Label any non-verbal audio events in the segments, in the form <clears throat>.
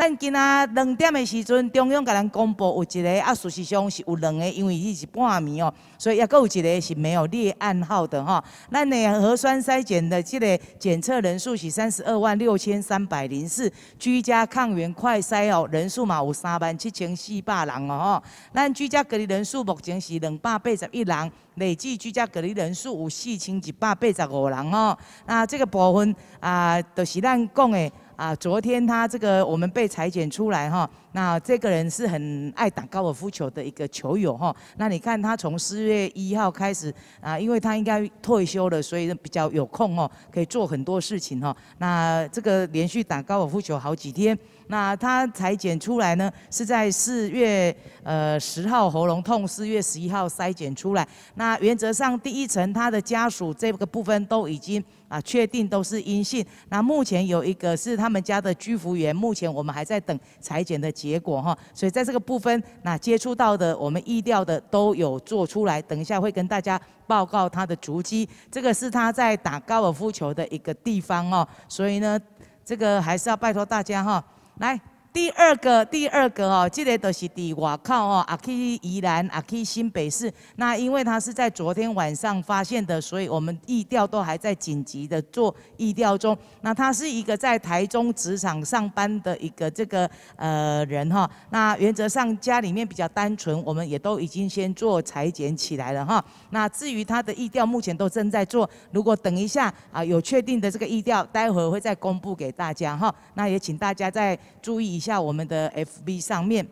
咱今仔两点的时阵，中央甲咱公布有一个，啊，事实上是有两个，因为伊是半暝哦，所以也阁有一个是没有列暗号的哦。咱的核酸筛检的这个检测人数是三十二万六千三百零四，居家抗原快筛哦人数嘛有三万七千四百人哦。吼，咱居家隔离人数目前是两百八十一人，累计居家隔离人数有四千一百八十五人哦。那这个部分啊，就是咱讲的。啊，昨天他这个我们被裁剪出来哈，那这个人是很爱打高尔夫球的一个球友哈，那你看他从四月一号开始啊，因为他应该退休了，所以比较有空哦，可以做很多事情哈。那这个连续打高尔夫球好几天，那他裁剪出来呢，是在四月呃十号喉咙痛，四月十一号筛检出来。那原则上第一层他的家属这个部分都已经。啊，确定都是阴性。那目前有一个是他们家的居服员，目前我们还在等裁剪的结果哈。所以在这个部分，那接触到的我们意料的都有做出来，等一下会跟大家报告他的足迹。这个是他在打高尔夫球的一个地方哦。所以呢，这个还是要拜托大家哈，来。第二个，第二个哦，这个都是在外靠哦，阿去宜兰，阿去新北市。那因为他是在昨天晚上发现的，所以我们意调都还在紧急的做意调中。那他是一个在台中职场上班的一个这个呃人哈。那原则上家里面比较单纯，我们也都已经先做裁剪起来了哈。那至于他的意调，目前都正在做。如果等一下啊有确定的这个意调，待会会再公布给大家哈。那也请大家再注意。下我们的 FB 上面，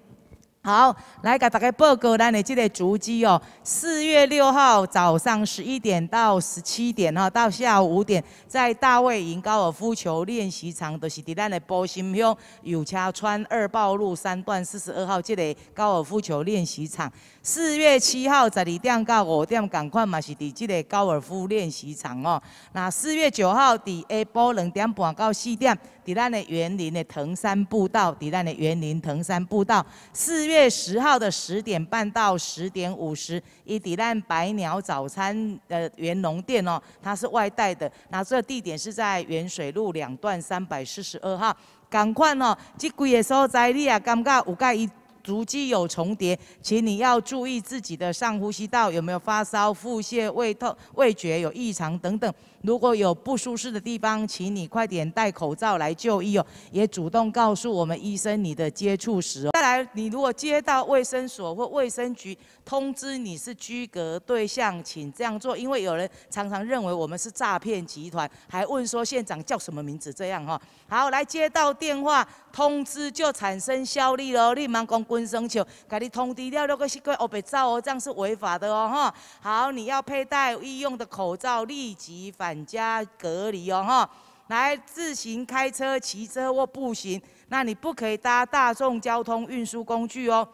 好，来给大家报告咱的这个足迹哦。四月六号早上十一点到十七点哈，到下午五点，在大卫营高尔夫球练习场，都是伫咱的波心乡有车川二报路三段四十二号这个高尔夫球练习场。四月七号十二点到五点，赶快嘛是伫这个高尔夫练习场哦。那四月九号的下晡两点半到四点。迪兰的园林的藤山步道，迪兰的园林藤山步道，四月十号的十点半到十点五十伊迪兰百鸟早餐的元隆店哦，它是外带的，那这地点是在元水路两段三百四十二号，赶快哦，这几个所在你也感觉有介意？足迹有重叠，请你要注意自己的上呼吸道有没有发烧、腹泻、胃痛、味觉有异常等等。如果有不舒适的地方，请你快点戴口罩来就医哦，也主动告诉我们医生你的接触史哦。你如果接到卫生所或卫生局通知你是居隔对象，请这样做，因为有人常常认为我们是诈骗集团，还问说县长叫什么名字这样哈。好，来接到电话通知就产生效力喽，立忙关滚生球，给你通知掉六个西瓜哦，别照哦，这样是违法的哦哈。好，你要佩戴医用的口罩，立即返家隔离哦哈。来自行开车、骑车或步行。那你不可以搭大众交通运输工具哦。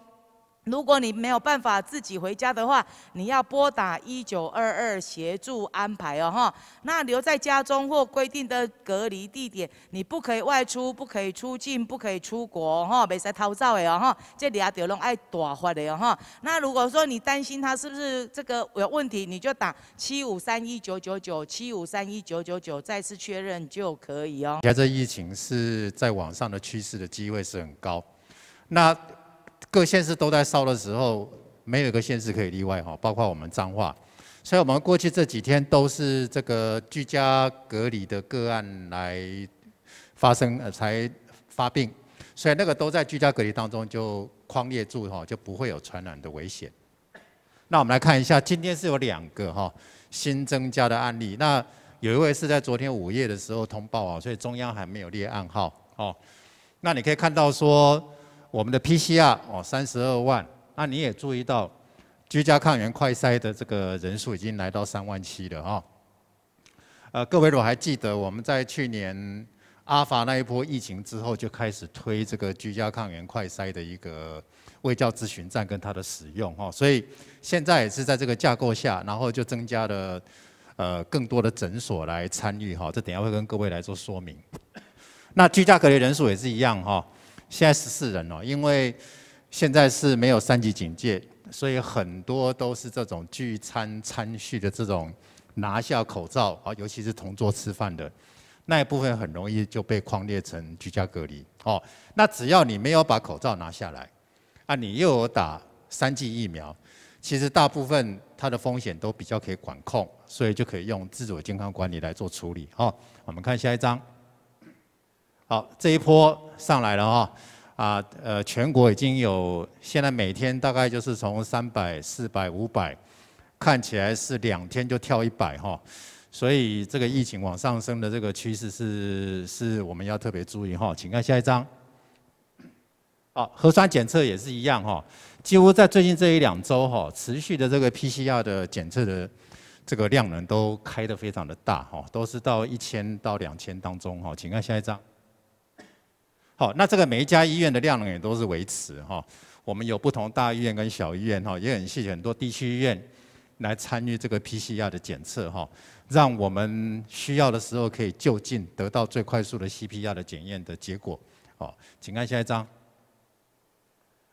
如果你没有办法自己回家的话，你要拨打一九二二协助安排哦哈。那留在家中或规定的隔离地点，你不可以外出，不可以出境，不可以出国哈，袂使逃走的哦哈。这俩就拢爱大发的哦哈。那如果说你担心他是不是这个有问题，你就打七五三一九九九七五三一九九九再次确认就可以哦。现在疫情是在网上的趋势的机会是很高，那。各县市都在烧的时候，没有一个县市可以例外哈，包括我们彰化，所以我们过去这几天都是这个居家隔离的个案来发生才发病，所以那个都在居家隔离当中就框列住哈，就不会有传染的危险。那我们来看一下，今天是有两个哈新增加的案例，那有一位是在昨天午夜的时候通报啊，所以中央还没有列案号哦。那你可以看到说。我们的 PCR 哦，三十二万。那你也注意到，居家抗原快筛的这个人数已经来到三万七了哈，呃，各位如果还记得，我们在去年阿法那一波疫情之后，就开始推这个居家抗原快筛的一个卫教咨询站跟它的使用哈。所以现在也是在这个架构下，然后就增加了呃更多的诊所来参与哈。这等下会跟各位来做说明。那居家隔离人数也是一样哈。现在十四人哦，因为现在是没有三级警戒，所以很多都是这种聚餐、餐叙的这种拿下口罩啊，尤其是同桌吃饭的那一部分，很容易就被框列成居家隔离哦。那只要你没有把口罩拿下来，啊，你又有打三剂疫苗，其实大部分它的风险都比较可以管控，所以就可以用自主健康管理来做处理哦。我们看下一张。好，这一波上来了哈，啊呃，全国已经有现在每天大概就是从三百、四百、五百，看起来是两天就跳一百哈，所以这个疫情往上升的这个趋势是是我们要特别注意哈。请看下一张。好，核酸检测也是一样哈，几乎在最近这一两周哈，持续的这个 PCR 的检测的这个量能都开得非常的大哈，都是到一千到两千当中哈。请看下一张。好，那这个每一家医院的量也都是维持哈。我们有不同大医院跟小医院哈，也很谢谢很多地区医院来参与这个 PCR 的检测哈，让我们需要的时候可以就近得到最快速的 CPR 的检验的结果。哦，请看下一张。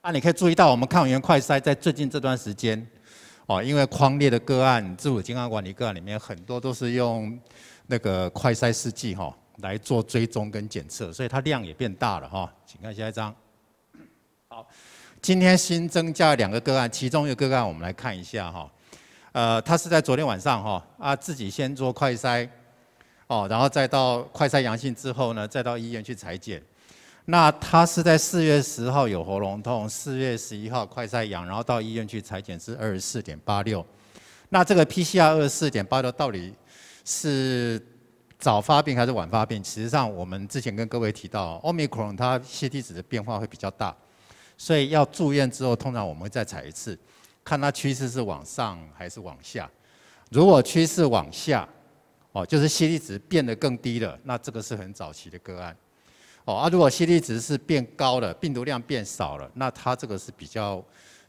那你可以注意到我们抗原快筛在最近这段时间哦，因为框列的个案、自我健康管理个案里面很多都是用那个快筛试剂哈。来做追踪跟检测，所以它量也变大了哈。请看下一张。好，今天新增加两个个案，其中一个案我们来看一下哈。呃，他是在昨天晚上哈，啊自己先做快筛，哦，然后再到快筛阳性之后呢，再到医院去裁剪。那他是在四月十号有喉咙痛，四月十一号快筛阳，然后到医院去裁剪是二十四点八六。那这个 PCR 二十四点八六到底是？早发病还是晚发病？其实上我们之前跟各位提到，奥密克戎它 CT 值的变化会比较大，所以要住院之后，通常我们会再采一次，看它趋势是往上还是往下。如果趋势往下，哦，就是 CT 值变得更低了，那这个是很早期的个案，哦啊，如果 CT 值是变高了，病毒量变少了，那它这个是比较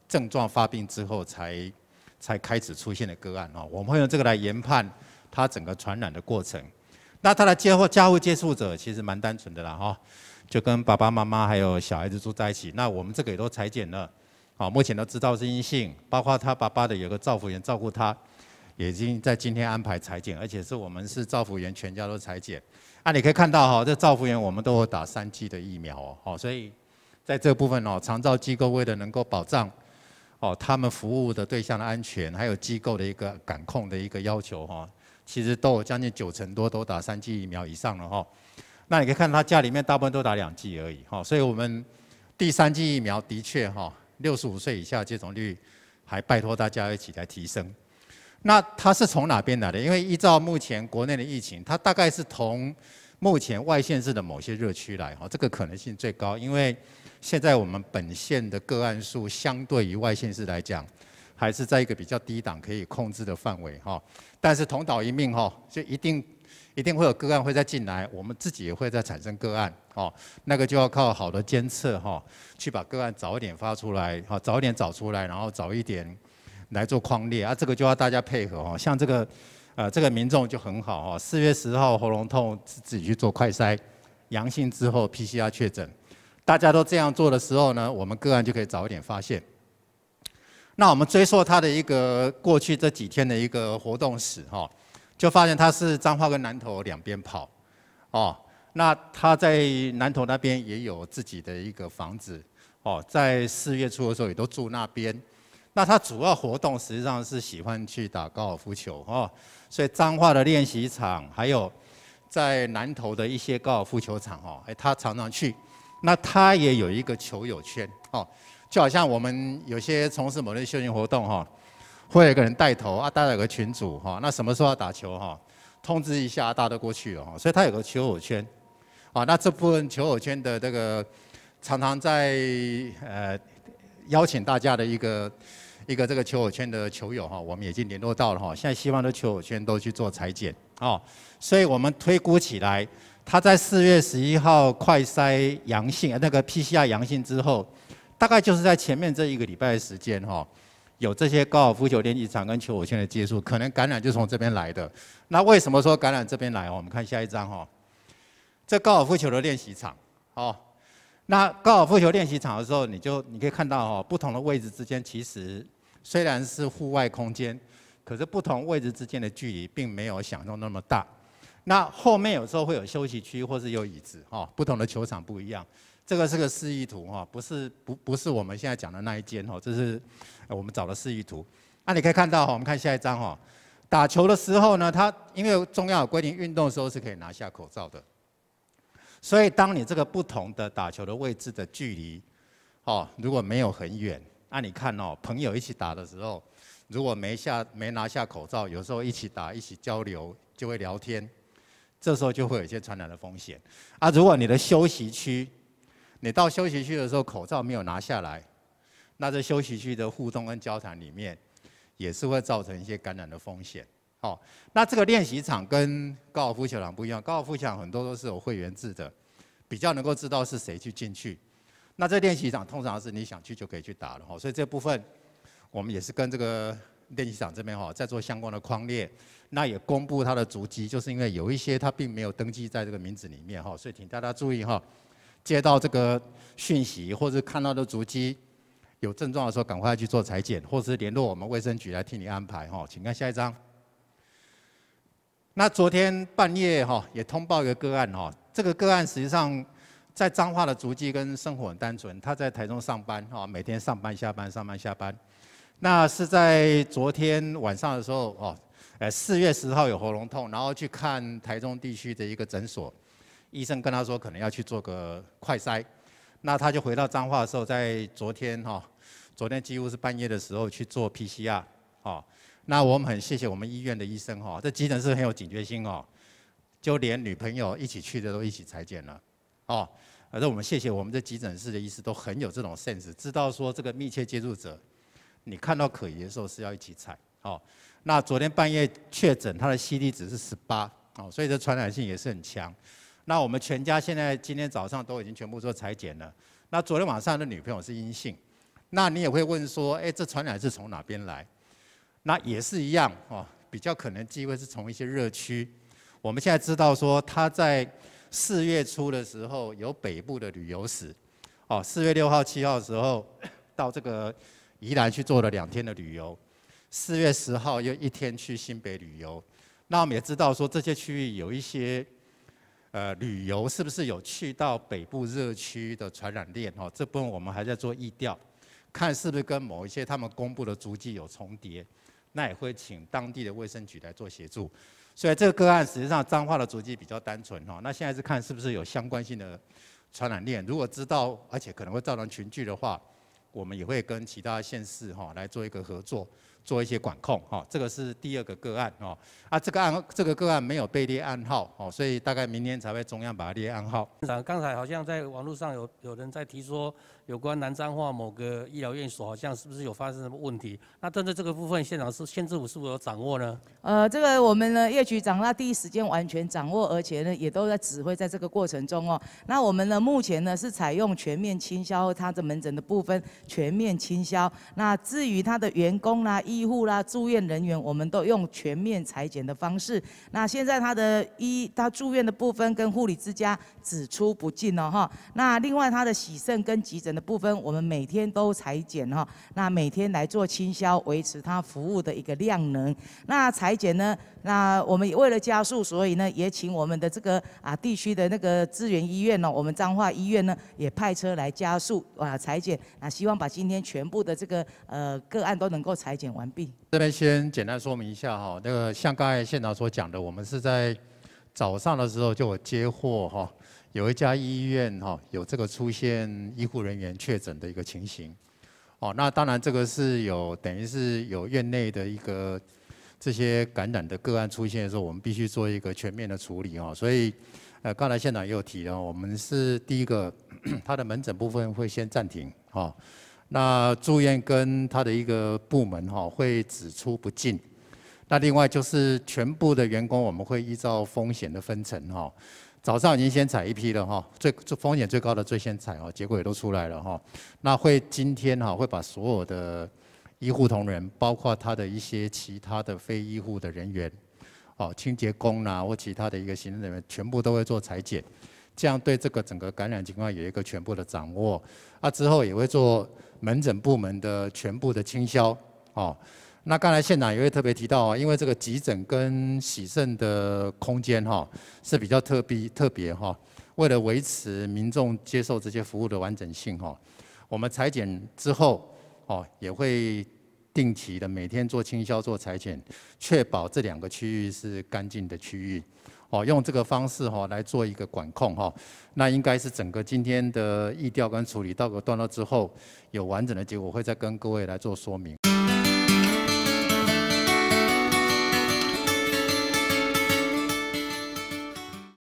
症状发病之后才才开始出现的个案哦，我们会用这个来研判它整个传染的过程。那他的接户、家户接触者其实蛮单纯的啦，哈，就跟爸爸妈妈还有小孩子住在一起。那我们这个也都裁剪了，好，目前都知道是阴性，包括他爸爸的有个照护员照顾他，已经在今天安排裁剪，而且是我们是照护员全家都裁剪。啊，你可以看到哈，这照护员我们都有打三剂的疫苗哦，好，所以在这部分哦，长照机构为了能够保障哦，他们服务的对象的安全，还有机构的一个感控的一个要求哈。其实都有将近九成多都打三剂疫苗以上了哈，那你可以看他家里面大部分都打两剂而已哈，所以我们第三剂疫苗的确哈六十五岁以下接种率还拜托大家一起来提升。那它是从哪边来的？因为依照目前国内的疫情，它大概是从目前外县市的某些热区来哈，这个可能性最高，因为现在我们本县的个案数相对于外县市来讲。还是在一个比较低档可以控制的范围哈，但是同岛一命哈，就一定一定会有个案会再进来，我们自己也会再产生个案哦，那个就要靠好的监测哈，去把个案早一点发出来哈，早一点找出来，然后早一点来做框列啊，这个就要大家配合哦，像这个呃这个民众就很好哦，四月十号喉咙痛，自自己去做快筛阳性之后 PCR 确诊，大家都这样做的时候呢，我们个案就可以早一点发现。那我们追溯他的一个过去这几天的一个活动史哈，就发现他是彰化跟南投两边跑，哦，那他在南投那边也有自己的一个房子哦，在四月初的时候也都住那边。那他主要活动实际上是喜欢去打高尔夫球哦，所以彰化的练习场还有在南投的一些高尔夫球场哦，哎他常常去。那他也有一个球友圈哦。就好像我们有些从事某类休闲活动哈，会有个人带头啊，带了个群主哈，那什么时候要打球哈，通知一下，大家都过去哦。所以他有个球友圈，啊，那这部分球友圈的这个常常在呃邀请大家的一个一个这个球友圈的球友哈，我们已经联络到了哈，现在希望的球友圈都去做裁剪啊。所以我们推估起来，他在四月十一号快筛阳性，那个 PCR 阳性之后。大概就是在前面这一个礼拜的时间哈，有这些高尔夫球练习场跟球火线的接触，可能感染就从这边来的。那为什么说感染这边来？我们看下一张哈，这高尔夫球的练习场哦，那高尔夫球练习场的时候，你就你可以看到哈，不同的位置之间其实虽然是户外空间，可是不同位置之间的距离并没有想象那么大。那后面有时候会有休息区，或是有椅子哈，不同的球场不一样。这个是个示意图哈，不是不不是我们现在讲的那一间哈，这是我们找的示意图。那你可以看到哈，我们看下一张哈，打球的时候呢，它因为中央有规定，运动时候是可以拿下口罩的。所以当你这个不同的打球的位置的距离，哦，如果没有很远，那你看哦，朋友一起打的时候，如果没下没拿下口罩，有时候一起打一起交流就会聊天，这时候就会有一些传染的风险。啊，如果你的休息区。你到休息区的时候，口罩没有拿下来，那在休息区的互动跟交谈里面，也是会造成一些感染的风险。好，那这个练习场跟高尔夫球场不一样，高尔夫球场很多都是有会员制的，比较能够知道是谁去进去。那在练习场，通常是你想去就可以去打了哈。所以这部分，我们也是跟这个练习场这边哈，在做相关的框列，那也公布他的足迹，就是因为有一些他并没有登记在这个名字里面哈，所以请大家注意哈。接到这个讯息，或者看到的足迹有症状的时候，赶快去做裁剪，或是联络我们卫生局来替你安排。哈，请看下一张。那昨天半夜哈也通报一个个案哈，这个个案实际上在彰化的足迹跟生活很单纯，他在台中上班哈，每天上班下班上班下班。那是在昨天晚上的时候哦，呃四月十号有喉咙痛，然后去看台中地区的一个诊所。医生跟他说，可能要去做个快筛，那他就回到彰化的时候，在昨天哈，昨天几乎是半夜的时候去做 PCR，哦，那我们很谢谢我们医院的医生哈，这急诊室很有警觉性哦，就连女朋友一起去的都一起裁剪了，哦，反正我们谢谢我们这急诊室的医师都很有这种 sense，知道说这个密切接触者，你看到可疑的时候是要一起裁，哦，那昨天半夜确诊，他的 C D 值是十八，哦，所以这传染性也是很强。那我们全家现在今天早上都已经全部做裁剪了。那昨天晚上的女朋友是阴性，那你也会问说，哎，这传染是从哪边来？那也是一样哦，比较可能机会是从一些热区。我们现在知道说他在四月初的时候有北部的旅游史，哦，四月六号、七号的时候到这个宜兰去做了两天的旅游，四月十号又一天去新北旅游。那我们也知道说这些区域有一些。呃，旅游是不是有去到北部热区的传染链？哦，这部分我们还在做疫调，看是不是跟某一些他们公布的足迹有重叠，那也会请当地的卫生局来做协助。所以这个个案实际上彰化的足迹比较单纯哦，那现在是看是不是有相关性的传染链。如果知道，而且可能会造成群聚的话，我们也会跟其他县市哈来做一个合作。做一些管控哦，这个是第二个个案哦啊，这个案这个个案没有被列案号哦，所以大概明天才会中央把它列案号。刚才好像在网络上有有人在提说有关南昌话某个医疗院所好像是不是有发生什么问题？那针对这个部分，现场是县政府是否有掌握呢？呃，这个我们呢叶局长他第一时间完全掌握，而且呢也都在指挥在这个过程中哦。那我们呢目前呢是采用全面清消，他的门诊的部分全面清消。那至于他的员工呢？医护啦，住院人员我们都用全面裁剪的方式。那现在他的医，他住院的部分跟护理之家只出不进哦哈。那另外他的洗肾跟急诊的部分，我们每天都裁剪哈。那每天来做清消，维持他服务的一个量能。那裁剪呢，那我们为了加速，所以呢也请我们的这个啊地区的那个资源医院呢，我们彰化医院呢也派车来加速啊裁剪。那希望把今天全部的这个呃个案都能够裁剪完。完毕。这边先简单说明一下哈，那个像刚才县长所讲的，我们是在早上的时候就有接获哈，有一家医院哈有这个出现医护人员确诊的一个情形，哦，那当然这个是有等于是有院内的一个这些感染的个案出现的时候，我们必须做一个全面的处理哈。所以呃刚才县长有提了，我们是第一个 <clears throat> 他的门诊部分会先暂停哈。那住院跟他的一个部门哈会只出不进，那另外就是全部的员工，我们会依照风险的分层哈，早上已经先采一批了哈，最最风险最高的最先采哦，结果也都出来了哈，那会今天哈会把所有的医护同仁，包括他的一些其他的非医护的人员，哦清洁工呐或其他的一个行政人员，全部都会做裁剪，这样对这个整个感染情况有一个全部的掌握，啊之后也会做。门诊部门的全部的清消，哦，那刚才县长也会特别提到，因为这个急诊跟洗肾的空间哈是比较特逼特别哈，为了维持民众接受这些服务的完整性哈，我们裁剪之后哦也会定期的每天做清消做裁剪，确保这两个区域是干净的区域。哦，用这个方式哈来做一个管控哈，那应该是整个今天的议调跟处理到个段落之后，有完整的结果会再跟各位来做说明。